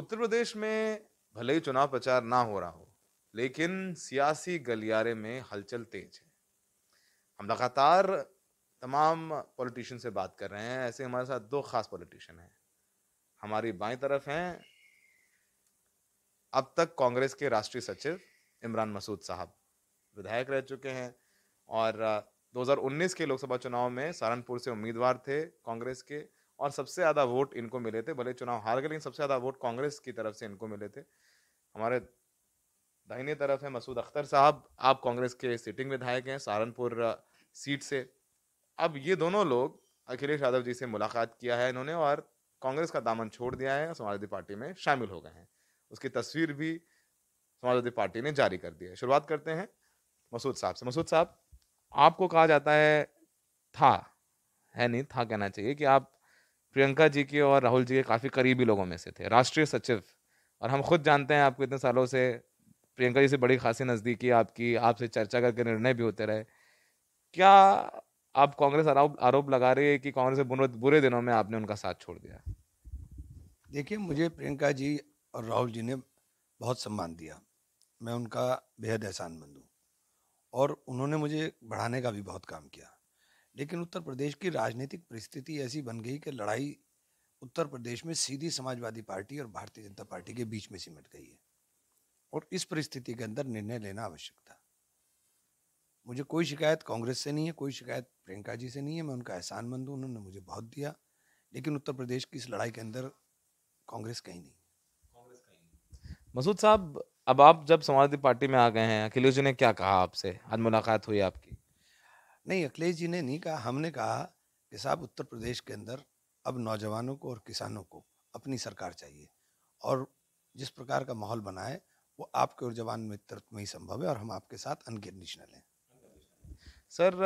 उत्तर प्रदेश में भले ही चुनाव प्रचार ना हो रहा हो लेकिन सियासी गलियारे में हलचल तेज है हम लगातार तमाम पॉलिटिशियन से बात कर रहे हैं ऐसे हमारे साथ दो खास पॉलिटिशियन हैं हमारी बाई तरफ हैं अब तक कांग्रेस के राष्ट्रीय सचिव इमरान मसूद साहब विधायक रह चुके हैं और 2019 के लोकसभा चुनाव में सहारनपुर से उम्मीदवार थे कांग्रेस के और सबसे ज़्यादा वोट इनको मिले थे भले चुनाव हार गए लेकिन सबसे ज़्यादा वोट कांग्रेस की तरफ से इनको मिले थे हमारे दाहिने तरफ है मसूद अख्तर साहब आप कांग्रेस के सिटिंग विधायक हैं सहारनपुर सीट से अब ये दोनों लोग अखिलेश यादव जी से मुलाकात किया है इन्होंने और कांग्रेस का दामन छोड़ दिया है समाजवादी पार्टी में शामिल हो गए हैं उसकी तस्वीर भी समाजवादी पार्टी ने जारी कर दी है शुरुआत करते हैं मसूद साहब से मसूद साहब आपको कहा जाता है था है नहीं था कहना चाहिए कि आप प्रियंका जी के और राहुल जी के काफ़ी करीबी लोगों में से थे राष्ट्रीय सचिव और हम खुद जानते हैं आपको इतने सालों से प्रियंका जी से बड़ी खासी नज़दीकी आपकी आपसे चर्चा करके निर्णय भी होते रहे क्या आप कांग्रेस आरोप आरोप लगा रही है कि कांग्रेस बुरे दिनों में आपने उनका साथ छोड़ दिया देखिए मुझे प्रियंका जी और राहुल जी ने बहुत सम्मान दिया मैं उनका बेहद एहसानमंद हूँ और उन्होंने मुझे बढ़ाने का भी बहुत काम किया लेकिन उत्तर प्रदेश की राजनीतिक परिस्थिति ऐसी बन गई कि लड़ाई उत्तर प्रदेश में सीधी समाजवादी पार्टी और भारतीय जनता पार्टी के बीच में सिमट गई है और इस परिस्थिति के अंदर निर्णय लेना आवश्यक था मुझे कोई शिकायत कांग्रेस से नहीं है कोई शिकायत प्रियंका जी से नहीं है मैं उनका मंद हूँ उन्होंने मुझे बहुत दिया लेकिन उत्तर प्रदेश की इस लड़ाई के अंदर कांग्रेस कहीं नहीं मसूद साहब अब आप जब समाजवादी पार्टी में आ गए हैं अखिलेश जी ने क्या कहा आपसे आज मुलाकात हुई आपकी नहीं अखिलेश जी ने नहीं कहा हमने कहा कि साहब उत्तर प्रदेश के अंदर अब नौजवानों को और किसानों को अपनी सरकार चाहिए और जिस प्रकार का माहौल बना है वो आपके और जवान मित्रत्व में ही संभव है और हम आपके साथ अनकंडीशनल हैं सर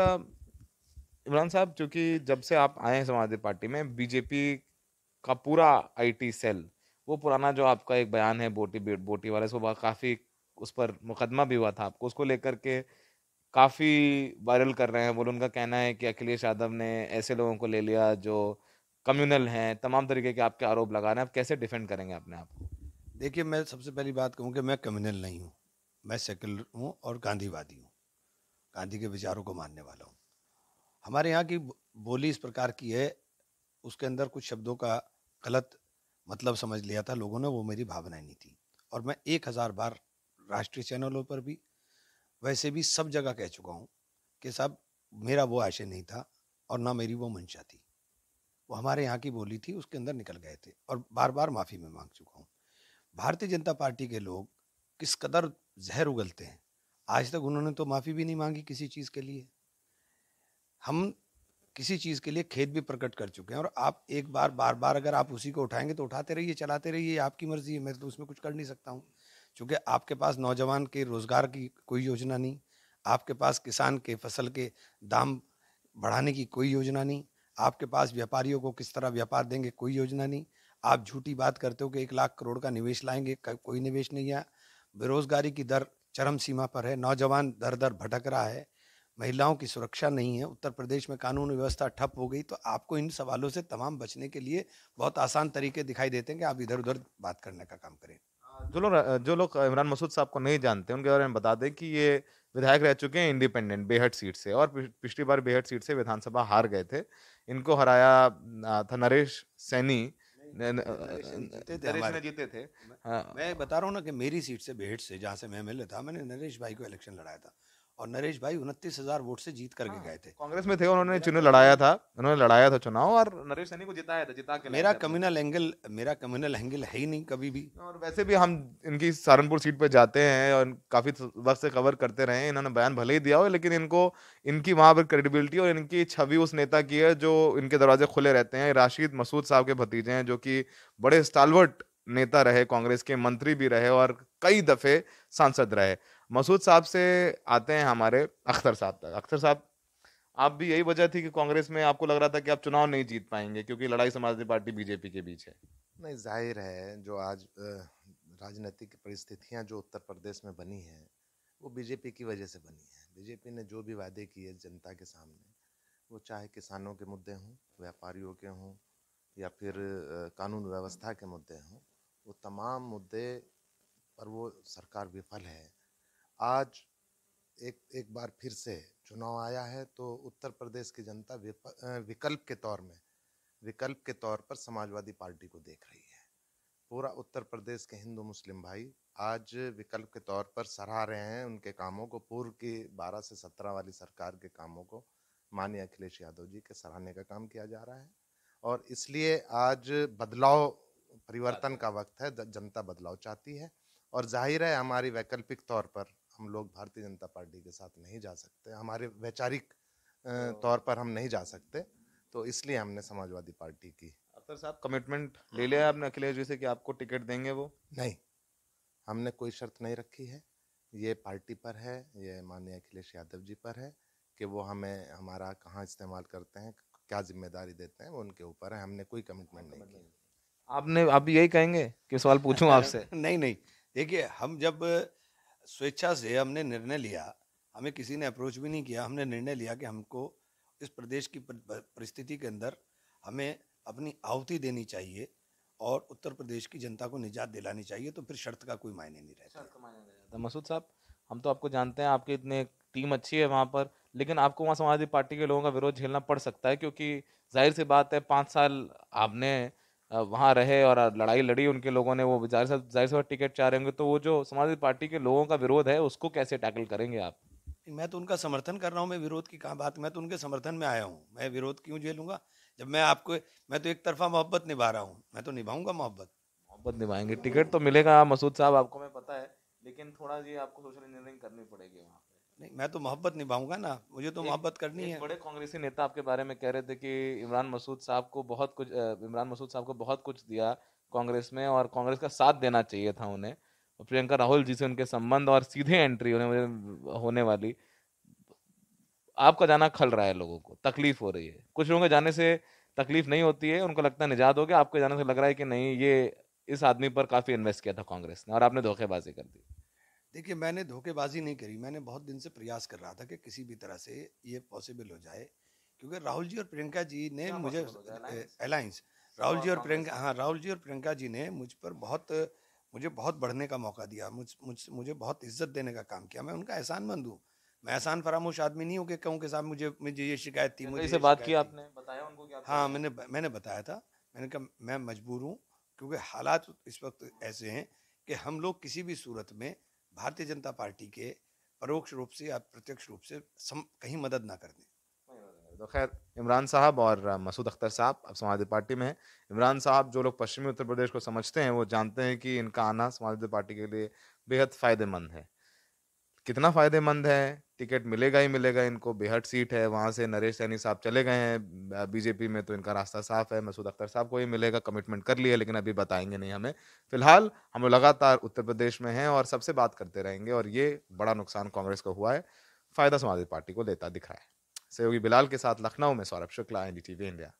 इमरान साहब चूँकि जब से आप आए हैं समाजवादी पार्टी में बीजेपी का पूरा आईटी सेल वो पुराना जो आपका एक बयान है बोटी बोटी वाले इसको काफ़ी उस पर मुकदमा भी हुआ था आपको उसको लेकर के काफ़ी वायरल कर रहे हैं बोल उनका कहना है कि अखिलेश यादव ने ऐसे लोगों को ले लिया जो कम्युनल हैं तमाम तरीके के आपके आरोप लगा रहे हैं आप कैसे डिफेंड करेंगे अपने आप को देखिए मैं सबसे पहली बात कहूँ कि मैं कम्युनल नहीं हूँ मैं सेकुलर हूँ और गांधीवादी हूँ गांधी के विचारों को मानने वाला हूँ हमारे यहाँ की बोली इस प्रकार की है उसके अंदर कुछ शब्दों का गलत मतलब समझ लिया था लोगों ने वो मेरी भावनाएं नहीं थी और मैं एक हज़ार बार राष्ट्रीय चैनलों पर भी वैसे भी सब जगह कह चुका हूँ कि साहब मेरा वो आशय नहीं था और ना मेरी वो मंशा थी वो हमारे यहाँ की बोली थी उसके अंदर निकल गए थे और बार बार माफ़ी में मांग चुका हूँ भारतीय जनता पार्टी के लोग किस कदर जहर उगलते हैं आज तक उन्होंने तो माफ़ी भी नहीं मांगी किसी चीज़ के लिए हम किसी चीज़ के लिए खेत भी प्रकट कर चुके हैं और आप एक बार बार बार अगर आप उसी को उठाएंगे तो उठाते रहिए चलाते रहिए आपकी मर्ज़ी है मैं तो उसमें कुछ कर नहीं सकता हूँ क्योंकि आपके पास नौजवान के रोज़गार की कोई योजना नहीं आपके पास किसान के फसल के दाम बढ़ाने की कोई योजना नहीं आपके पास व्यापारियों को किस तरह व्यापार देंगे कोई योजना नहीं आप झूठी बात करते हो कि एक लाख करोड़ का निवेश लाएंगे कोई निवेश नहीं है बेरोजगारी की दर चरम सीमा पर है नौजवान दर दर भटक रहा है महिलाओं की सुरक्षा नहीं है उत्तर प्रदेश में कानून व्यवस्था ठप हो गई तो आपको इन सवालों से तमाम बचने के लिए बहुत आसान तरीके दिखाई देते हैं कि आप इधर उधर बात करने का काम करें जो लोग जो लोग इमरान मसूद साहब को नहीं जानते उनके बारे में बता दें कि ये विधायक रह चुके हैं इंडिपेंडेंट बेहट सीट से और पिछली बार बेहट सीट से विधानसभा हार गए थे इनको हराया था नरेश सैनी जीते थे हाँ। मैं बता रहा हूँ ना कि मेरी सीट से बेहट से जहाँ से मैं एमएलए था मैंने नरेश भाई को इलेक्शन लड़ाया था और नरेश भाई उनतीस हजार वोट से जीत करके हाँ। गए थे कांग्रेस में थे उन्होंने चुनाव लड़ाया था उन्होंने लड़ाया था चुनाव और नरेश सैनी को जिताया था जिता के मेरा कम्युनल एंगल मेरा कम्युनल एंगल है ही नहीं कभी भी और वैसे भी हम इनकी सहारनपुर सीट पर जाते हैं और काफी वक्त से कवर करते रहे इन्होंने बयान भले ही दिया हो लेकिन इनको इनकी वहाँ पर क्रेडिबिलिटी और इनकी छवि उस नेता की है जो इनके दरवाजे खुले रहते हैं राशिद मसूद साहब के भतीजे हैं जो की बड़े स्टालवर्ट नेता रहे कांग्रेस के मंत्री भी रहे और कई दफे सांसद रहे मसूद साहब से आते हैं हमारे अख्तर साहब तक अख्तर साहब आप भी यही वजह थी कि कांग्रेस में आपको लग रहा था कि आप चुनाव नहीं जीत पाएंगे क्योंकि लड़ाई समाजवादी पार्टी बीजेपी के बीच है नहीं जाहिर है जो आज राजनीतिक परिस्थितियां जो उत्तर प्रदेश में बनी हैं वो बीजेपी की वजह से बनी है बीजेपी ने जो भी वादे किए जनता के सामने वो चाहे किसानों के मुद्दे हों व्यापारियों के हों या फिर कानून व्यवस्था के मुद्दे हों वो तमाम मुद्दे पर वो सरकार विफल है आज एक एक बार फिर से चुनाव आया है तो उत्तर प्रदेश की जनता विकल्प के तौर में विकल्प के तौर पर समाजवादी पार्टी को देख रही है पूरा उत्तर प्रदेश के हिंदू मुस्लिम भाई आज विकल्प के तौर पर सराह रहे हैं उनके कामों को पूर्व की बारह से सत्रह वाली सरकार के कामों को माननीय अखिलेश यादव जी के सराहने का काम किया जा रहा है और इसलिए आज बदलाव परिवर्तन का वक्त है जनता बदलाव चाहती है और जाहिर है हमारी वैकल्पिक तौर पर हम लोग भारतीय जनता पार्टी के साथ नहीं जा सकते हमारे वैचारिक तो तौर पर हम नहीं जा सकते तो इसलिए हमने समाजवादी पार्टी की अख्तर साहब कमिटमेंट हाँ। ले लिया आपने अखिलेश जी से कि आपको टिकट देंगे वो नहीं हमने कोई शर्त नहीं रखी है ये पार्टी पर है ये माननीय अखिलेश यादव जी पर है कि वो हमें हमारा कहाँ इस्तेमाल करते हैं क्या जिम्मेदारी देते हैं वो उनके ऊपर है हमने कोई कमिटमेंट नहीं की आपने आप यही कहेंगे कि सवाल पूछूं आपसे नहीं नहीं देखिए हम जब स्वेच्छा से हमने निर्णय लिया हमें किसी ने अप्रोच भी नहीं किया हमने निर्णय लिया कि हमको इस प्रदेश की परिस्थिति के अंदर हमें अपनी आहुति देनी चाहिए और उत्तर प्रदेश की जनता को निजात दिलानी चाहिए तो फिर शर्त का कोई मायने नहीं रहता मसूद साहब हम तो आपको जानते हैं आपकी इतने टीम अच्छी है वहाँ पर लेकिन आपको वहाँ समाजवादी पार्टी के लोगों का विरोध झेलना पड़ सकता है क्योंकि जाहिर सी बात है पाँच साल आपने वहाँ रहे और लड़ाई लड़ी उनके लोगों ने वो जाहिर सा जाहिर सा टिकट चाह रहे होंगे तो वो जो समाजवादी पार्टी के लोगों का विरोध है उसको कैसे टैकल करेंगे आप मैं तो उनका समर्थन कर रहा हूँ मैं विरोध की कहाँ बात मैं तो उनके समर्थन में आया हूँ मैं विरोध क्यों झेलूंगा जब मैं आपको मैं तो एक तरफा मोहब्बत निभा रहा हूँ मैं तो निभाऊंगा मोहब्बत मोहब्बत निभाएंगे टिकट तो मिलेगा मसूद साहब आपको मैं पता है लेकिन थोड़ा ये आपको सोशल इंजीनियरिंग करनी पड़ेगी वहाँ नहीं मैं तो मोहब्बत निभाऊंगा ना मुझे तो मोहब्बत करनी एक है बड़े कांग्रेसी नेता आपके बारे में कह रहे थे कि इमरान मसूद साहब को बहुत कुछ इमरान मसूद साहब को बहुत कुछ दिया कांग्रेस में और कांग्रेस का साथ देना चाहिए था उन्हें प्रियंका राहुल जी से उनके संबंध और सीधे एंट्री होने होने वाली आपका जाना खल रहा है लोगों को तकलीफ हो रही है कुछ लोगों के जाने से तकलीफ नहीं होती है उनको लगता है निजात हो गया आपके जाने से लग रहा है कि नहीं ये इस आदमी पर काफी इन्वेस्ट किया था कांग्रेस ने और आपने धोखेबाजी कर दी देखिए मैंने धोखेबाजी नहीं करी मैंने बहुत दिन से प्रयास कर रहा था कि किसी भी तरह से ये पॉसिबल हो जाए क्योंकि राहुल जी और प्रियंका जी ने मुझे अलायंस राहुल जी और प्रियंका हाँ राहुल जी और प्रियंका जी ने मुझ पर बहुत मुझे बहुत बढ़ने का मौका दिया मुझ मुझ मुझे बहुत इज्जत देने का काम किया मैं उनका एहसान मंद हूँ मैं एहसान फरामोश आदमी नहीं हूँ कि कहूँ कि साहब मुझे मुझे ये शिकायत थी मुझे बात की आपने बताया उनको क्या हाँ मैंने मैंने बताया था मैंने कहा मैं मजबूर हूँ क्योंकि हालात इस वक्त ऐसे हैं कि हम लोग किसी भी सूरत में भारतीय जनता पार्टी के परोक्ष रूप से या प्रत्यक्ष रूप से सम, कहीं मदद ना कर दें तो खैर इमरान साहब और मसूद अख्तर साहब अब समाजवादी पार्टी में हैं इमरान साहब जो लोग पश्चिमी उत्तर प्रदेश को समझते हैं वो जानते हैं कि इनका आना समाजवादी पार्टी के लिए बेहद फ़ायदेमंद है कितना फ़ायदेमंद है टिकट मिलेगा ही मिलेगा इनको बेहद सीट है वहाँ से नरेश सैनी साहब चले गए हैं बीजेपी में तो इनका रास्ता साफ है मसूद अख्तर साहब को ही मिलेगा कमिटमेंट कर लिया लेकिन अभी बताएंगे नहीं हमें फिलहाल हम लगातार उत्तर प्रदेश में हैं और सबसे बात करते रहेंगे और ये बड़ा नुकसान कांग्रेस को हुआ है फ़ायदा समाजवादी पार्टी को देता दिख रहा है सहयोगी बिलाल के साथ लखनऊ में सौरभ शुक्ला एन इंडिया